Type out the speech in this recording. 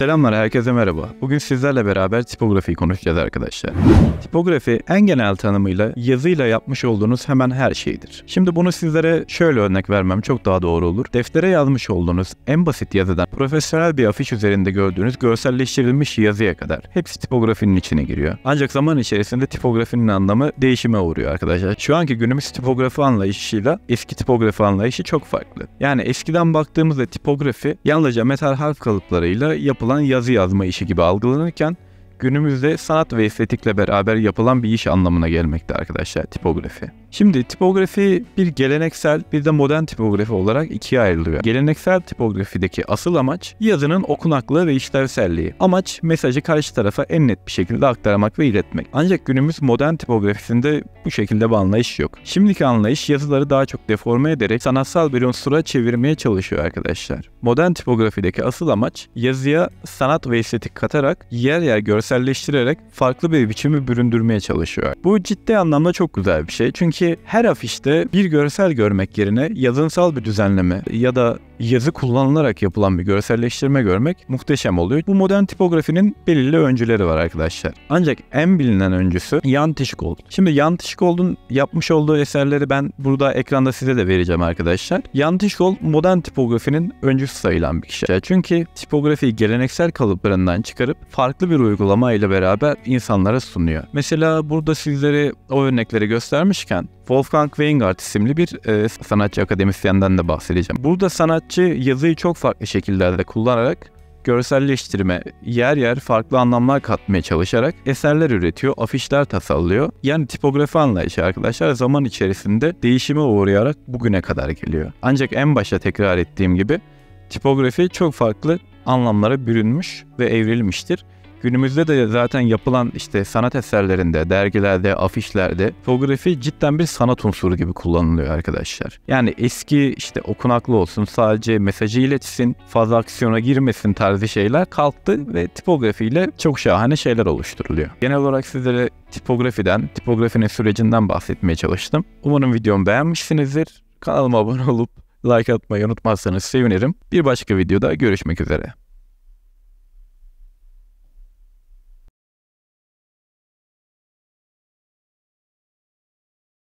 Selamlar herkese merhaba. Bugün sizlerle beraber tipografiyi konuşacağız arkadaşlar. Tipografi en genel tanımıyla yazıyla yapmış olduğunuz hemen her şeydir. Şimdi bunu sizlere şöyle örnek vermem çok daha doğru olur. Deftere yazmış olduğunuz en basit yazıdan profesyonel bir afiş üzerinde gördüğünüz görselleştirilmiş yazıya kadar hepsi tipografinin içine giriyor. Ancak zaman içerisinde tipografinin anlamı değişime uğruyor arkadaşlar. Şu anki günümüz tipografi anlayışıyla eski tipografi anlayışı çok farklı. Yani eskiden baktığımızda tipografi yalnızca metal harf kalıplarıyla yapılan olan yazı yazma işi gibi algılanırken günümüzde sanat ve estetikle beraber yapılan bir iş anlamına gelmekte arkadaşlar tipografi. Şimdi tipografi bir geleneksel bir de modern tipografi olarak ikiye ayrılıyor. Geleneksel tipografideki asıl amaç yazının okunaklığı ve işlevselliği. Amaç mesajı karşı tarafa en net bir şekilde aktarmak ve iletmek. Ancak günümüz modern tipografisinde bu şekilde bir anlayış yok. Şimdiki anlayış yazıları daha çok deforme ederek sanatsal bir unsura çevirmeye çalışıyor arkadaşlar. Modern tipografideki asıl amaç yazıya sanat ve estetik katarak yer yer görselleştirerek farklı bir biçimi büründürmeye çalışıyor. Bu ciddi anlamda çok güzel bir şey çünkü Buradaki her afişte bir görsel görmek yerine yazınsal bir düzenleme ya da yazı kullanılarak yapılan bir görselleştirme görmek muhteşem oluyor. Bu modern tipografinin belirli öncüleri var arkadaşlar. Ancak en bilinen öncüsü Jan Tischgold. Şimdi Jan Tischgold'un yapmış olduğu eserleri ben burada ekranda size de vereceğim arkadaşlar. Jan Tischgold modern tipografinin öncüsü sayılan bir kişi. Çünkü tipografiyi geleneksel kalıplarından çıkarıp farklı bir uygulama ile beraber insanlara sunuyor. Mesela burada sizlere o örnekleri göstermişken Wolfgang Weingart isimli bir e, sanatçı akademisyenden de bahsedeceğim. Burada sanat sanatçı yazıyı çok farklı şekillerde kullanarak görselleştirme, yer yer farklı anlamlar katmaya çalışarak eserler üretiyor, afişler tasarlıyor. Yani tipografi anlayışı arkadaşlar zaman içerisinde değişime uğrayarak bugüne kadar geliyor. Ancak en başta tekrar ettiğim gibi tipografi çok farklı anlamlara bürünmüş ve evrilmiştir. Günümüzde de zaten yapılan işte sanat eserlerinde, dergilerde, afişlerde fotoğrafi cidden bir sanat unsuru gibi kullanılıyor arkadaşlar. Yani eski işte okunaklı olsun, sadece mesajı iletsin, fazla aksiyona girmesin tarzı şeyler kalktı ve tipografiyle çok şahane şeyler oluşturuluyor. Genel olarak sizlere tipografiden, tipografinin sürecinden bahsetmeye çalıştım. Umarım videomu beğenmişsinizdir. Kanalıma abone olup like atmayı unutmazsanız sevinirim. Bir başka videoda görüşmek üzere.